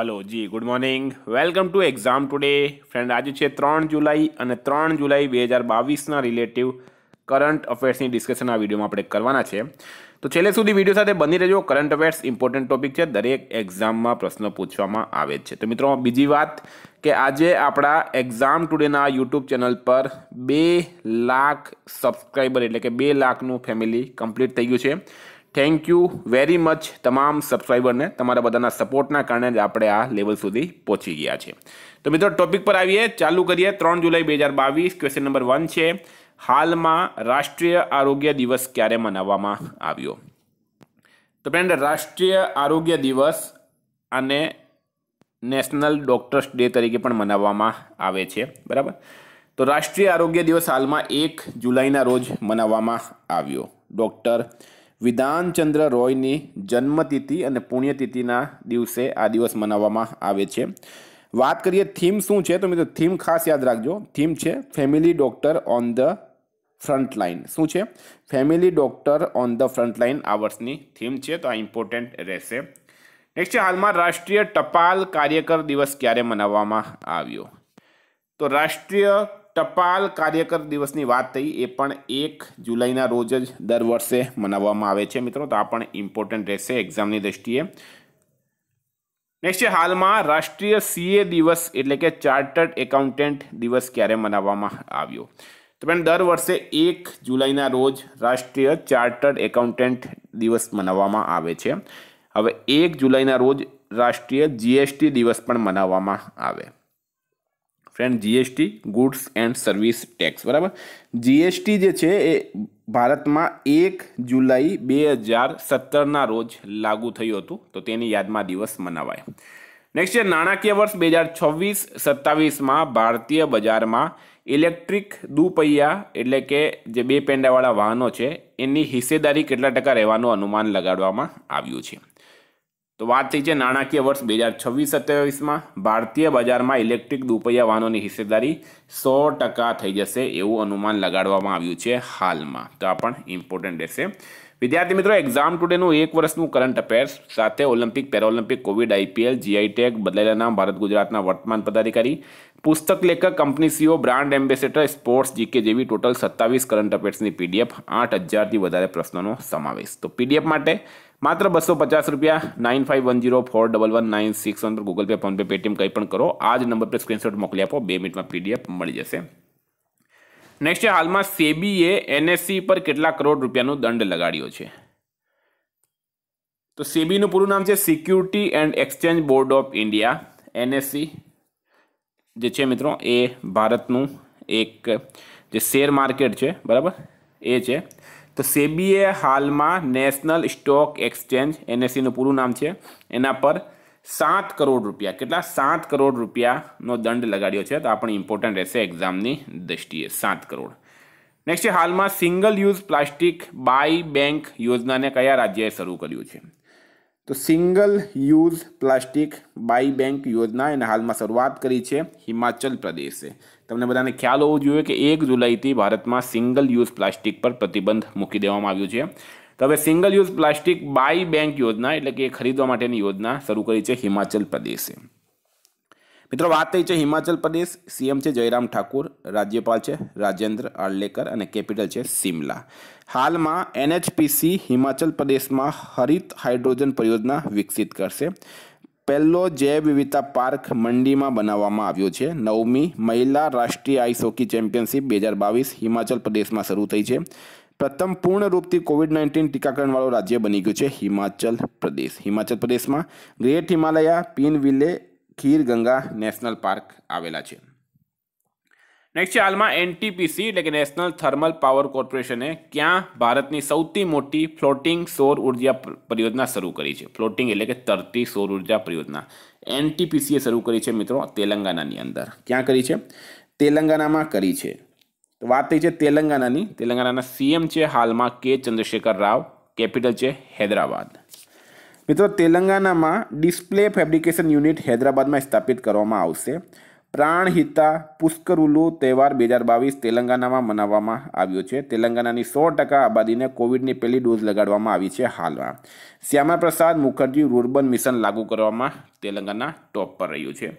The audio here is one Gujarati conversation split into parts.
હલો જી good morning welcome to exam today friend આજે છે ત્રણ જુલાઈ અને ત્રણ જુલાઈ બે હજાર બાવીસના રિલેટિવ કરંટ અફેર્સની ડિસ્કશન આ વિડીયોમાં આપણે કરવાના છે તો છેલ્લે સુધી વિડીયો સાથે બની રહેજો કરંટ અફેર્સ ઇમ્પોર્ટન્ટ ટોપિક છે દરેક એક્ઝામમાં પ્રશ્ન પૂછવામાં આવે છે તો મિત્રો બીજી વાત કે આજે આપણા એક્ઝામ ટુડેના યુટ્યુબ ચેનલ પર બે લાખ સબસ્ક્રાઈબર એટલે કે બે લાખનું ફેમિલી કમ્પ્લીટ થઈ ગયું છે થેન્ક યુ વેરી મચ તમામ સબસ્ક્રાઈબરને તમારા બધાના સપોર્ટના કારણે જ આપણે આ લેવલ સુધી પહોંચી ગયા છે તો મિત્રો ટોપિક પર આવીએ ચાલુ કરીએ ત્રણ જુલાઈ બે હજાર બાવીસ ક્વેશ્ચન નંબર વન છે હાલમાં રાષ્ટ્રીય આરોગ્ય દિવસ ક્યારે મનાવવામાં આવ્યો તો ફ્રેન્ડ રાષ્ટ્રીય આરોગ્ય દિવસ અને નેશનલ ડોક્ટર્સ ડે તરીકે પણ મનાવવામાં આવે છે બરાબર તો રાષ્ટ્રીય આરોગ્ય દિવસ હાલમાં એક જુલાઈના રોજ મનાવવામાં આવ્યો ડૉક્ટર વિધાનચંદ્ર રોયની જન્મતિથિ અને પુણ્યતિથિના દિવસે આ દિવસ મનાવવામાં આવે છે વાત કરીએ થીમ શું છે તો મિત્રો થીમ ખાસ યાદ રાખજો થીમ છે family doctor on the front line શું છે family doctor on the front line આ વર્ષની થીમ છે તો આ ઇમ્પોર્ટન્ટ રહેશે નેક્સ્ટ હાલમાં રાષ્ટ્રીય ટપાલ કાર્યકર દિવસ ક્યારે મનાવવામાં આવ્યો તો રાષ્ટ્રીય ટપાલ કાર્યકર દિવસની વાત થઈ એ પણ એક જુલાઈના રોજ જ દર વર્ષે મનાવવામાં આવે છે મિત્રો તો આ પણ ઇમ્પોર્ટન્ટ રહેશે એક્ઝામની દ્રષ્ટિએ નેક્સ્ટ છે હાલમાં રાષ્ટ્રીય સીએ દિવસ એટલે કે ચાર્ટર્ડ એકાઉન્ટન્ટ દિવસ ક્યારે મનાવવામાં આવ્યો તો બેન દર વર્ષે એક જુલાઈના રોજ રાષ્ટ્રીય ચાર્ટર્ડ એકાઉન્ટન્ટ દિવસ મનાવવામાં આવે છે હવે એક જુલાઈના રોજ રાષ્ટ્રીય જીએસટી દિવસ પણ મનાવવામાં આવે friend GST goods and service tax બરાબર જીએસટી જે છે એ ભારતમાં એક જુલાઈ બે હજાર સત્તરના રોજ લાગુ થયું હતું તો તેની યાદમાં દિવસ મનાવાય નેક્સ્ટ છે નાણાકીય વર્ષ બે હજાર છવ્વીસ સત્તાવીસમાં ભારતીય બજારમાં ઇલેક્ટ્રિક દુપહિયા એટલે કે જે બે પેંડાવાળા વાહનો છે એની હિસ્સેદારી કેટલા ટકા રહેવાનું અનુમાન લગાડવામાં આવ્યું છે તો વાત થઈ છે નાણાકીય વર્ષ બે હજાર છવ્વીસ સત્યાવીસમાં ભારતીય બજારમાં ઇલેક્ટ્રિક દુપહિયા વાહનોની હિસ્સેદારી સો ટકા થઈ જશે એવું અનુમાન લગાડવામાં આવ્યું છે હાલમાં તો આ પણ ઇમ્પોર્ટન્ટ રહેશે વિદ્યાર્થી મિત્રો એક્ઝામ ટુડેનું એક વર્ષનું કરંટ અફેર્સ સાથે Olympic Paralympic Covid IPL GI tag બદલાયેલા નામ ભારત ગુજરાતના વર્તમાન પદાધિકારી પુસ્તક લેખક company CEO brand ambassador sports GK જેવી ટોટલ સત્તાવીસ કરંટ અફેર્સની પીડીએફ આઠ હજારથી વધારે પ્રશ્નોનો સમાવેશ તો પીડીએફ માટે માત્ર બસો પચાસ રૂપિયા nine five one zero four double one nine six one પર ગૂગલ પે ફોનપે પેટીએમ કંઈ પણ કરો આ જ નંબર પર સ્ક્રીનશોટ મોકલી આપો બે મિનિટમાં પીડીએફ મળી જશે નેક્સ્ટ હાલમાં સેબીએ એનએસસી પર કેટલા કરોડ રૂપિયાનો દંડ લગાડ્યો છે તો સેબીનું પૂરું નામ છે security and exchange board of India NSC જે છે મિત્રો એ ભારતનું એક જે શેર માર્કેટ છે બરાબર એ છે તો સેબીએ હાલમાં નેશનલ સ્ટોક એક્સચેન્જ એનએસસીનું e પૂરું નામ છે એના પર સાત કરોડ રૂપિયા કેટલા સાત કરોડ રૂપિયાનો દંડ લગાડ્યો છે તો આ પણ ઇમ્પોર્ટન્ટ રહેશે એક્ઝામની દ્રષ્ટિએ સાત કરોડ નેક્સ્ટ હાલમાં single use plastic buy back યોજનાને કયા રાજ્યએ શરૂ કર્યું છે તો single use plastic buy back યોજના એને હાલમાં શરૂઆત કરી છે હિમાચલ પ્રદેશે તમને બધાને ખ્યાલ હોવો જોઈએ કે એક જુલાઈથી ભારતમાં સિંગલ યુઝ પ્લાસ્ટિક પર પ્રતિબંધ મૂકી દેવામાં આવ્યું છે તો હવે single use plastic buy back યોજના એટલે કે ખરીદવા માટેની યોજના શરૂ કરી છે હિમાચલ પ્રદેશે મિત્રો વાત થઈ છે હિમાચલ પ્રદેશ સીએમ છે જયરામ ઠાકુર રાજ્યપાલ છે રાજેન્દ્ર આળલેકર અને કેપિટલ છે સિમલા હાલમાં એનએચપીસી હિમાચલ પ્રદેશમાં હરિત હાઇડ્રોજન પરિયોજના વિકસિત કરશે પહેલો જૈવ વિવિધતા પાર્ક મંડીમાં બનાવવામાં આવ્યો છે નવમી મહિલા રાષ્ટ્રીય આઈસ હોકી ચેમ્પિયનશિપ બે હજાર બાવીસ હિમાચલ પ્રદેશમાં શરૂ થઈ છે પ્રથમ પૂર્ણ રૂપથી કોવિડ નાઇન્ટીન ટીકાકરણવાળું રાજ્ય બની ગયું છે હિમાચલ પ્રદેશ હિમાચલ પ્રદેશમાં great Himalaya Pin valley Khirganga national park આવેલા છે નેક્સ્ટ છે હાલમાં એનટીપીસી એટલે કે નેશનલ થર્મલ પાવર કોર્પોરેશને ક્યાં ભારતની સૌથી મોટી ફ્લોટિંગ સૌર ઉર્જા પરિયોજના શરૂ કરી છે ફ્લોટિંગ એટલે કે તરતી સૌર ઉર્જા પરિયોજના એનટીપીસીએ શરૂ કરી છે મિત્રો તેલંગાનાની અંદર ક્યાં કરી છે તેલંગાનામાં કરી છે તો વાત થઈ છે તેલંગાનાની તેલંગાનાના સીએમ છે હાલમાં કે ચંદ્રશેખર રાવ કેપિટલ છે હૈદરાબાદ મિત્રો તેલંગાનામાં ડિસ્પ્લે ફેબ્રિકેશન યુનિટ હૈદરાબાદમાં સ્થાપિત કરવામાં આવશે પ્રાણહિતા પુષ્કરુલુ તહેવાર બે હજાર બાવીસ તેલંગાનામાં મનાવવામાં આવ્યો છે તેલંગાનાની સો ટકા આબાદીને કોવિડની પહેલી ડોઝ લગાડવામાં આવી છે હાલમાં શ્યામાપ્રસાદ મુખર્જી રૂર્બન મિશન લાગુ કરવામાં તેલંગાના ટોપ પર રહ્યું છે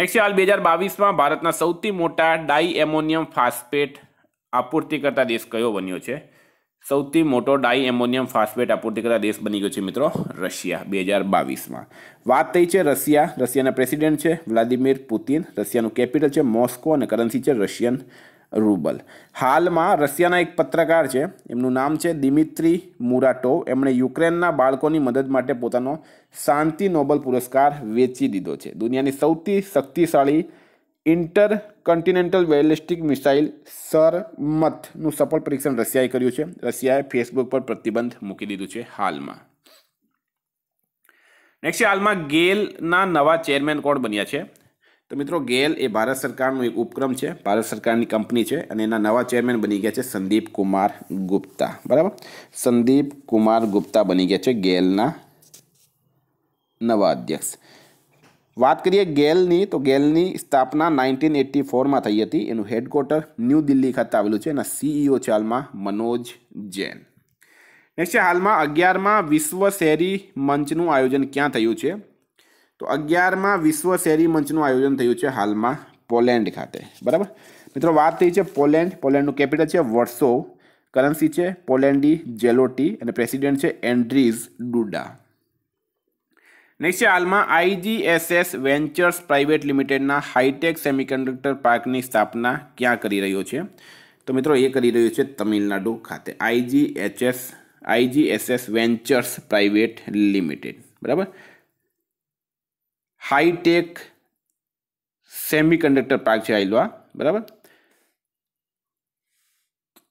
નેક્સ્ટ હાલ બે હજાર બાવીસમાં ભારતના સૌથી મોટા ડાઈ એમોનિયમ ફાસ્ફેટ આપૂર્તિ કરતા દેશ કયો બન્યો છે સૌથી મોટો ડાઈ એમોનિયમ ફાસ્ફેટ આપૂર્તિ કરતા દેશ બની ગયો છે મિત્રો રશિયા બે હજાર બાવીસમાં વાત થઈ છે રશિયા રશિયાના પ્રેસિડેન્ટ છે વ્લાદિમીર પુતિન રશિયાનું કેપિટલ છે મોસ્કો અને કરન્સી છે રશિયન રૂબલ હાલમાં રશિયાના એક પત્રકાર છે એમનું નામ છે દિમિત્રી મુરાટો એમણે યુક્રેનના બાળકોની મદદ માટે પોતાનો શાંતિ નોબલ પુરસ્કાર વેચી દીધો છે દુનિયાની સૌથી શક્તિશાળી ઇન્ટર કન્ટિનેન્ટલ બેલિસ્ટિક મિસાઇલ સરમથનું સફળ પરીક્ષણ રશિયાએ કર્યું છે રશિયાએ ફેસબુક પર પ્રતિબંધ મૂકી દીધું છે હાલમાં નેક્સ્ટ છે હાલમાં ગેલના નવા ચેરમેન કોણ બન્યા છે તો મિત્રો ગેલ એ ભારત સરકારનો એક ઉપક્રમ છે ભારત સરકારની કંપની છે અને એના નવા ચેરમેન બની ગયા છે સંદીપ કુમાર ગુપ્તા બરાબર સંદીપ કુમાર ગુપ્તા બની ગયા છે ગેલના નવા અધ્યક્ષ વાત કરીએ ગેલની તો ગેલની સ્થાપના નાઇન્ટીન એટી ફોરમાં થઈ હતી એનું હેડક્વાર્ટર ન્યૂ દિલ્હી ખાતે આવેલું છે એના સીઈઓ e છે હાલમાં મનોજ જૈન નેક્સ્ટ છે હાલમાં અગિયારમાં વિશ્વ શહેરી મંચનું આયોજન ક્યાં થયું છે તો અગિયારમાં વિશ્વ શહેરી મંચનું આયોજન થયું છે હાલમાં પોલેન્ડ ખાતે બરાબર મિત્રો વાત થઈ છે પોલેન્ડ પોલેન્ડનું કેપિટલ છે વર્સો કરન્સી છે પોલેન્ડી જેલોટી અને પ્રેસિડેન્ટ છે એન્ડ્રીઝ ડુડા નીચે હાલમાં આઈજીએસએસ વેન્ચર્સ પ્રાઇવેટ લિમિટેડના હાઈટેક સેમિકન્ડક્ટર પાર્કની સ્થાપના ક્યાં કરી રહ્યો છે તો મિત્રો એ કરી રહ્યો છે તમિલનાડુ ખાતે IGHS IGSS ventures private limited બરાબર હાઈટેક સેમિકન્ડક્ટર પાર્ક છે આઈલવા બરાબર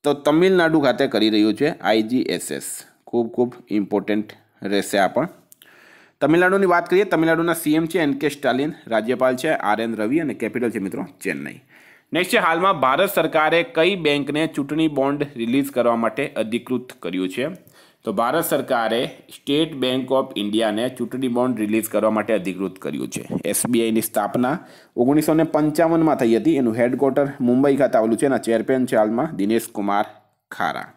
તો તમિલનાડુ ખાતે કરી રહ્યું છે આઈજીએસએસ ખૂબ ખૂબ ઇમ્પોર્ટન્ટ રહેશે આ પણ તમિલનાડુની વાત કરીએ તમિલનાડુના સીએમ છે એન કે સ્ટાલિન રાજ્યપાલ છે આર એન રવિ અને કેપિટલ છે મિત્રો ચેન્નઈ નેક્સ્ટ છે હાલમાં ભારત સરકારે કઈ બેંકને ચૂંટણી બોન્ડ રિલીઝ કરવા માટે અધિકૃત કર્યું છે તો ભારત સરકારે સ્ટેટ બેંક ઓફ ઇન્ડિયાને ચૂંટણી બોન્ડ રિલીઝ કરવા માટે અધિકૃત કર્યું છે એસબીઆઈની સ્થાપના ઓગણીસો ને પંચાવનમાં થઈ હતી એનું હેડક્વાર્ટર મુંબઈ ખાતે આવેલું છે એના ચેરમેન છે હાલમાં દિનેશ કુમાર ખારા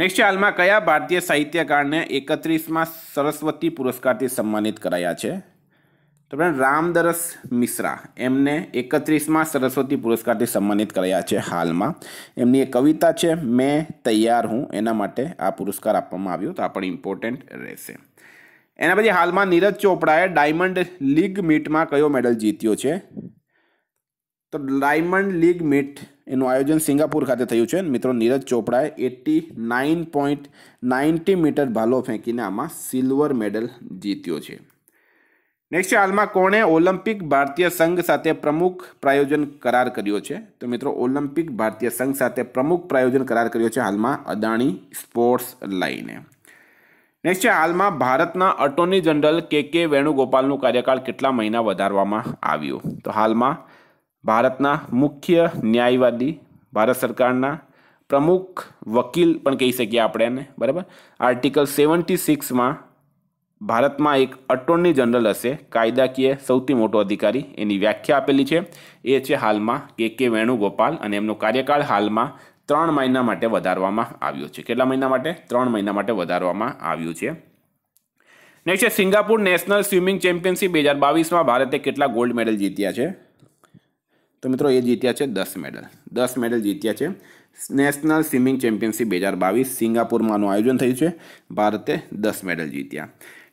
નેક્સ્ટ હાલમાં કયા ભારતીય સાહિત્યકારને એકત્રીસમાં સરસ્વતી પુરસ્કારથી સન્માનિત કરાયા છે તો ફ્રેન્ડ રામદરસ મિશ્રા એમને એકત્રીસમાં સરસ્વતી પુરસ્કારથી સન્માનિત કરાયા છે હાલમાં એમની એક કવિતા છે મેં તૈયાર હું એના માટે આ પુરસ્કાર આપવામાં આવ્યો તો આ પણ ઇમ્પોર્ટન્ટ રહેશે એના પછી હાલમાં નીરજ ચોપડાએ ડાયમંડ લીગ મીટમાં કયો મેડલ જીત્યો છે તો ડાયમંડ લીગ મીટ એનું આયોજન સિંગાપુર ખાતે થયું છે મિત્રો નીરજ ચોપડાએ eighty nine point ninety metre ભાલો ફેંકીને આમાં સિલ્વર મેડલ જીત્યો છે નેક્સ્ટ છે હાલમાં કોણે ઓલિમ્પિક ભારતીય સંઘ સાથે પ્રમુખ પ્રાયોજન કરાર કર્યો છે તો મિત્રો ઓલિમ્પિક ભારતીય સંઘ સાથે પ્રમુખ પ્રાયોજન કરાર કર્યો છે હાલમાં અદાણી સ્પોર્ટ્સ લાઈને નેક્સ્ટ છે હાલમાં ભારતના અટોર્ની જનરલ કે કે વેણુગોપાલનું કાર્યકાળ કેટલા મહિના વધારવામાં આવ્યું તો હાલમાં ભારતના મુખ્ય ન્યાયવાદી ભારત સરકારના પ્રમુખ વકીલ પણ કહી શકીએ આપણે એને બરાબર આર્ટિકલ સેવન્ટી સિક્સમાં ભારતમાં એક અટોર્ની જનરલ હશે કાયદાકીય સૌથી મોટો અધિકારી એની વ્યાખ્યા આપેલી છે એ છે હાલમાં કે કે વેણુગોપાલ અને એમનો કાર્યકાળ હાલમાં ત્રણ મહિના માટે વધારવામાં આવ્યો છે કેટલા મહિના માટે ત્રણ મહિના માટે વધારવામાં આવ્યું છે નેક્સ્ટ છે સિંગાપુર નેશનલ સ્વિમિંગ ચેમ્પિયનશિપ બે હજાર બાવીસમાં ભારતે કેટલા ગોલ્ડ મેડલ જીત્યા છે તો મિત્રો એ જીત્યા છે દસ મેડલ દસ મેડલ જીત્યા છે નેશનલ સ્વિમિંગ ચેમ્પિયનશિપ બે હજાર બાવીસ સિંગાપુરમાંનું આયોજન થયું છે ભારતે દસ મેડલ જીત્યા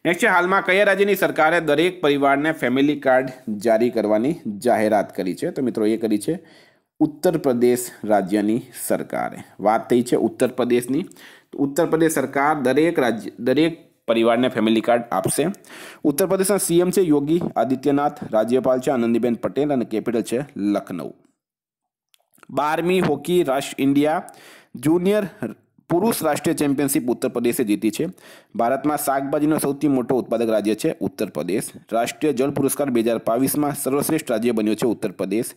નેક્સ્ટ છે હાલમાં કયા રાજ્યની સરકારે દરેક પરિવારને ફેમિલી કાર્ડ જારી કરવાની જાહેરાત કરી છે તો મિત્રો એ કરી છે ઉત્તર પ્રદેશ રાજ્યની સરકારે વાત થઈ છે ઉત્તર પ્રદેશની ઉત્તર પ્રદેશ સરકાર દરેક રાજ્ય દરેક પરિવારને ફેમિલી કાર્ડ આપશે ઉત્તર પ્રદેશના સીએમ છે યોગી આદિત્યનાથ રાજ્યપાલ છે આનંદીબેન પટેલ અને કેપિટલ છે લખનઉ બારમી હોકી રાષ્ટ્ર ઇન્ડિયા જુનિયર પુરુષ રાષ્ટ્રીય ચેમ્પિયનશિપ ઉત્તર પ્રદેશે જીતી છે ભારતમાં શાકભાજીનો સૌથી મોટો ઉત્પાદક રાજ્ય છે ઉત્તર પ્રદેશ રાષ્ટ્રીય જળ પુરસ્કાર બે હજાર બાવીસમાં સર્વશ્રેષ્ઠ રાજ્ય બન્યો છે ઉત્તર પ્રદેશ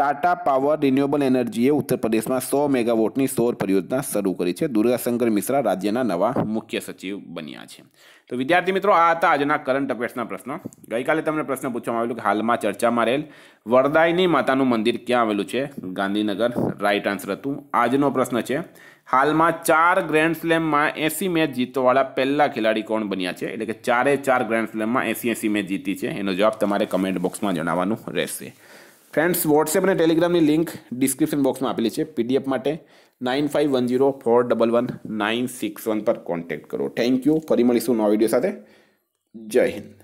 ટાટા પાવર રિન્યુએબલ એનર્જીએ ઉત્તર પ્રદેશમાં સો મેગાવોટની સૌર પરિયોજના શરૂ કરી છે દુર્ગાશંકર મિશ્રા રાજ્યના નવા મુખ્ય સચિવ બન્યા છે તો વિદ્યાર્થી મિત્રો આ હતા આજના કરંટ અફેર્સના પ્રશ્નો ગઈકાલે તમને પ્રશ્ન પૂછવામાં આવેલું કે હાલમાં ચર્ચામાં રહેલ વરદાયની માતાનું મંદિર ક્યાં આવેલું છે ગાંધીનગર રાઇટ આન્સર હતું આજનો પ્રશ્ન છે હાલમાં ચાર ગ્રેન્ડ સ્લેમમાં એસી મેચ જીતવાવાળા પહેલા ખેલાડી કોણ બન્યા છે એટલે કે ચારે ચાર ગ્રેન્ડ સ્લેમમાં એસી એસી મેચ જીતી છે એનો જવાબ તમારે કમેન્ટ બોક્સમાં જણાવવાનું રહેશે ફ્રેન્ડ્સ વોટ્સએપ અને ટેલિગ્રામની લિંક ડિસ્ક્રિપ્શન બોક્સમાં આપેલી છે પીડીએફ માટે nine five one zero four double one nine six one પર કોન્ટેક્ટ કરો થેન્ક યુ ફરી મળીશું નવા વિડીયો સાથે જય હિન્દ